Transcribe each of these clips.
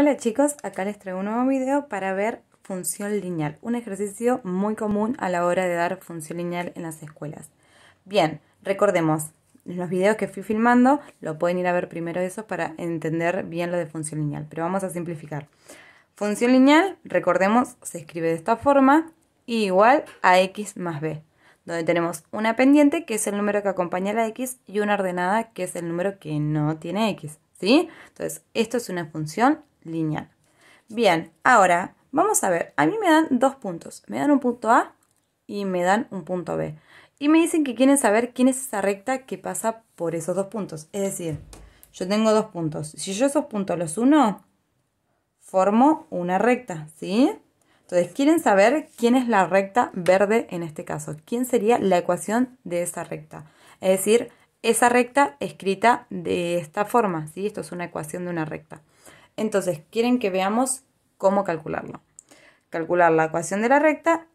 Hola chicos, acá les traigo un nuevo video para ver función lineal, un ejercicio muy común a la hora de dar función lineal en las escuelas. Bien, recordemos, los videos que fui filmando lo pueden ir a ver primero eso para entender bien lo de función lineal, pero vamos a simplificar. Función lineal, recordemos, se escribe de esta forma, igual a x más b, donde tenemos una pendiente que es el número que acompaña a la x y una ordenada que es el número que no tiene x. ¿Sí? Entonces, esto es una función lineal. Bien, ahora vamos a ver, a mí me dan dos puntos, me dan un punto A y me dan un punto B. Y me dicen que quieren saber quién es esa recta que pasa por esos dos puntos. Es decir, yo tengo dos puntos. Si yo esos puntos los uno, formo una recta, ¿sí? Entonces, quieren saber quién es la recta verde en este caso. ¿Quién sería la ecuación de esa recta? Es decir, esa recta escrita de esta forma, ¿sí? Esto es una ecuación de una recta. Entonces, quieren que veamos cómo calcularlo. Calcular la ecuación de la recta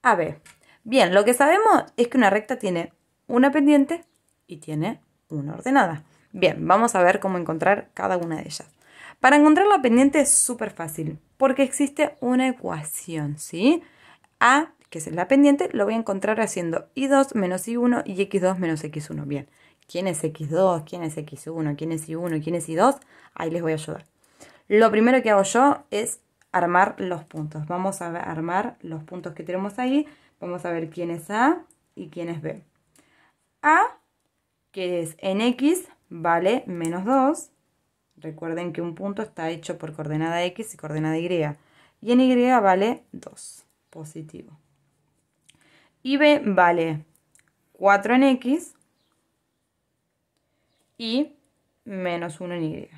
AB. Bien, lo que sabemos es que una recta tiene una pendiente y tiene una ordenada. Bien, vamos a ver cómo encontrar cada una de ellas. Para encontrar la pendiente es súper fácil, porque existe una ecuación, ¿sí? A, que es la pendiente, lo voy a encontrar haciendo I2 menos I1 y X2 menos X1. Bien, ¿quién es X2? ¿Quién es X1? ¿Quién es I1? ¿Quién es I2? Ahí les voy a ayudar. Lo primero que hago yo es armar los puntos. Vamos a armar los puntos que tenemos ahí. Vamos a ver quién es A y quién es B. A, que es en X, vale menos 2. Recuerden que un punto está hecho por coordenada X y coordenada Y. Y en Y vale 2, positivo. Y B vale 4 en X y menos 1 en Y.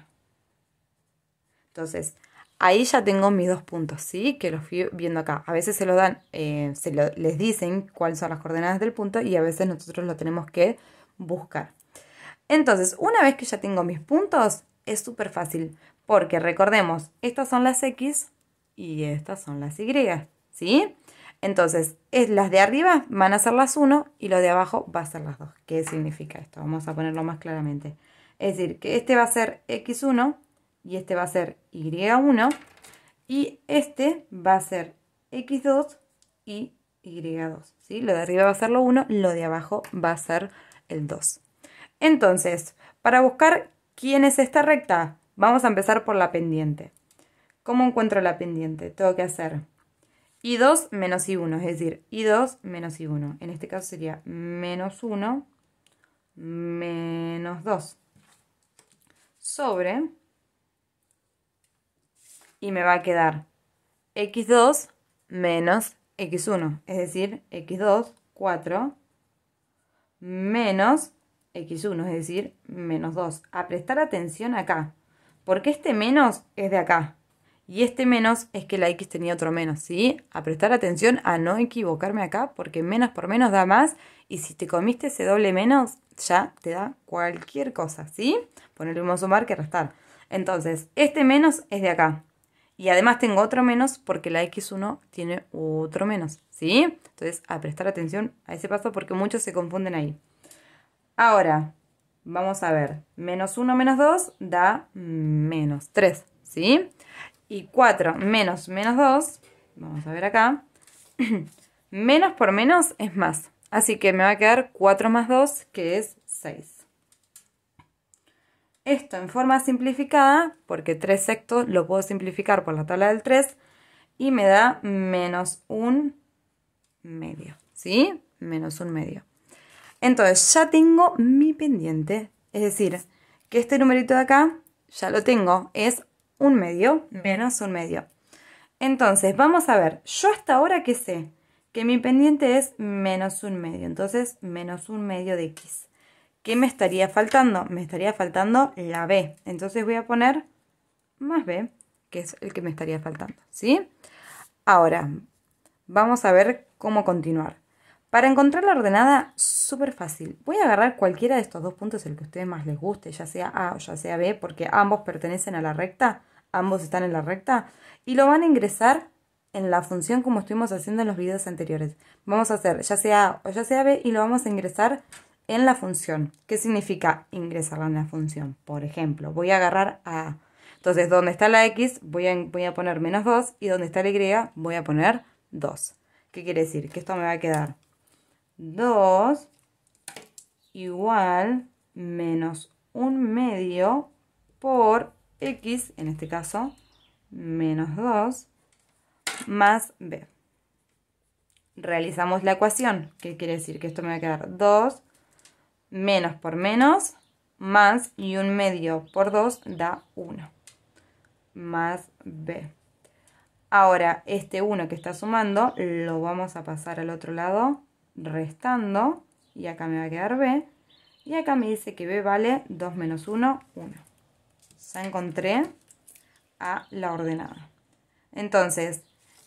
Entonces, ahí ya tengo mis dos puntos, ¿sí? Que los fui viendo acá. A veces se eh, lo dan, se les dicen cuáles son las coordenadas del punto y a veces nosotros lo tenemos que buscar. Entonces, una vez que ya tengo mis puntos, es súper fácil, porque recordemos, estas son las X y estas son las Y, ¿sí? Entonces, es, las de arriba van a ser las 1 y lo de abajo va a ser las 2. ¿Qué significa esto? Vamos a ponerlo más claramente. Es decir, que este va a ser X1 y este va a ser Y1 y este va a ser X2 y Y2. Lo de arriba va a ser lo 1, lo de abajo va a ser el 2. Entonces, para buscar quién es esta recta, vamos a empezar por la pendiente. ¿Cómo encuentro la pendiente? Tengo que hacer y 2 menos y 1 es decir, y 2 menos y 1 En este caso sería menos 1 menos 2 sobre y me va a quedar x2 menos x1, es decir, x2, 4, menos x1, es decir, menos 2. A prestar atención acá, porque este menos es de acá. Y este menos es que la x tenía otro menos, ¿sí? A prestar atención a no equivocarme acá, porque menos por menos da más. Y si te comiste ese doble menos, ya te da cualquier cosa, ¿sí? Ponerle un sumar que restar. Entonces, este menos es de acá. Y además tengo otro menos porque la X1 tiene otro menos, ¿sí? Entonces, a prestar atención a ese paso porque muchos se confunden ahí. Ahora, vamos a ver. Menos 1 menos 2 da menos 3, ¿sí? Y 4 menos menos 2, vamos a ver acá. menos por menos es más. Así que me va a quedar 4 más 2, que es 6 esto en forma simplificada, porque 3 sextos lo puedo simplificar por la tabla del 3, y me da menos un medio, ¿sí? Menos un medio. Entonces, ya tengo mi pendiente, es decir, que este numerito de acá ya lo tengo, es un medio menos un medio. Entonces, vamos a ver, yo hasta ahora que sé que mi pendiente es menos un medio, entonces menos un medio de x. ¿Qué me estaría faltando? Me estaría faltando la B. Entonces voy a poner más B, que es el que me estaría faltando. ¿Sí? Ahora, vamos a ver cómo continuar. Para encontrar la ordenada, súper fácil. Voy a agarrar cualquiera de estos dos puntos, el que a ustedes más les guste, ya sea A o ya sea B, porque ambos pertenecen a la recta, ambos están en la recta, y lo van a ingresar en la función como estuvimos haciendo en los videos anteriores. Vamos a hacer ya sea A o ya sea B y lo vamos a ingresar en la función. ¿Qué significa ingresarla en la función? Por ejemplo, voy a agarrar a... Entonces, donde está la x voy a, voy a poner menos 2 y donde está la y voy a poner 2. ¿Qué quiere decir? Que esto me va a quedar 2 igual menos un medio por x, en este caso, menos 2 más b. Realizamos la ecuación, ¿Qué quiere decir que esto me va a quedar 2 menos por menos, más y un medio por 2 da 1, más B. Ahora, este 1 que está sumando lo vamos a pasar al otro lado restando, y acá me va a quedar B, y acá me dice que B vale 2 menos 1, 1. Ya encontré a la ordenada. Entonces,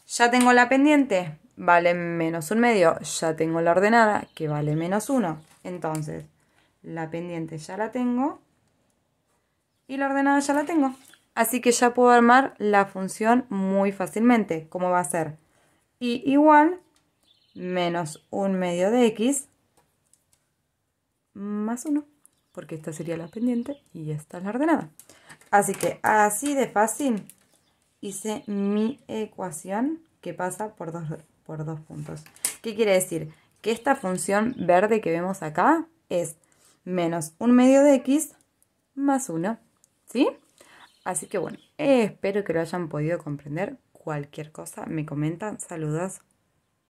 ya tengo la pendiente, vale menos un medio, ya tengo la ordenada, que vale menos 1. Entonces, la pendiente ya la tengo y la ordenada ya la tengo. Así que ya puedo armar la función muy fácilmente, como va a ser y igual menos un medio de x más uno. porque esta sería la pendiente y esta es la ordenada. Así que así de fácil hice mi ecuación que pasa por dos, por dos puntos. ¿Qué quiere decir? Que esta función verde que vemos acá es menos un medio de x más 1. ¿Sí? Así que bueno, espero que lo hayan podido comprender. Cualquier cosa me comentan. Saludos.